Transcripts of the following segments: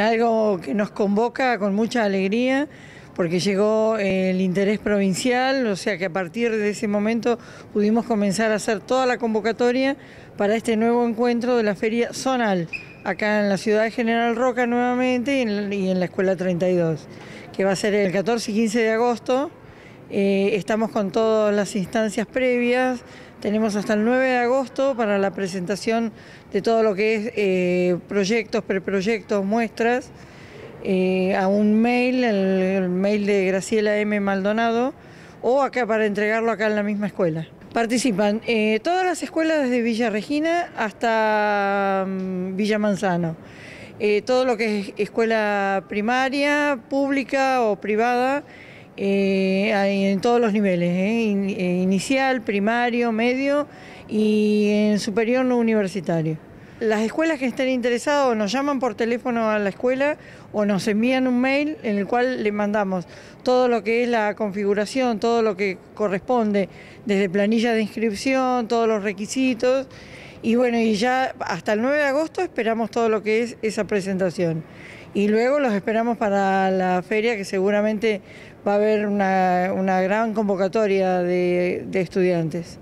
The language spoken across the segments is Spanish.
Algo que nos convoca con mucha alegría porque llegó el interés provincial, o sea que a partir de ese momento pudimos comenzar a hacer toda la convocatoria para este nuevo encuentro de la feria zonal, acá en la ciudad de General Roca nuevamente y en la Escuela 32, que va a ser el 14 y 15 de agosto. Eh, estamos con todas las instancias previas. Tenemos hasta el 9 de agosto para la presentación de todo lo que es eh, proyectos, preproyectos, muestras, eh, a un mail, el, mail de Graciela M. Maldonado, o acá para entregarlo acá en la misma escuela. Participan todas las escuelas desde Villa Regina hasta mm, Villa Manzano. todo lo que es escuela primaria, pública o privada. Eh, en todos los niveles, eh, eh, inicial, primario, medio y en superior no universitario. Las escuelas que estén interesadas nos llaman por teléfono a la escuela o nos envían un mail en el cual le mandamos todo lo que es la configuración, todo lo que corresponde, desde planilla de inscripción, todos los requisitos. Y bueno, y ya hasta el 9 de agosto esperamos todo lo que es esa presentación y luego los esperamos para la feria que seguramente va a haber una, gran convocatoria de, estudiantes.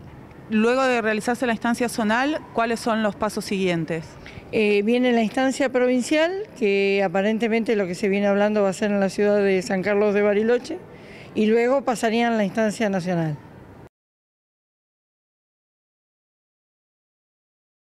Luego de realizarse la instancia zonal, ¿cuáles son los pasos siguientes? Eh, viene la instancia provincial, que aparentemente lo que se viene hablando va a ser en la ciudad de San Carlos de Bariloche, y luego pasarían a la instancia nacional.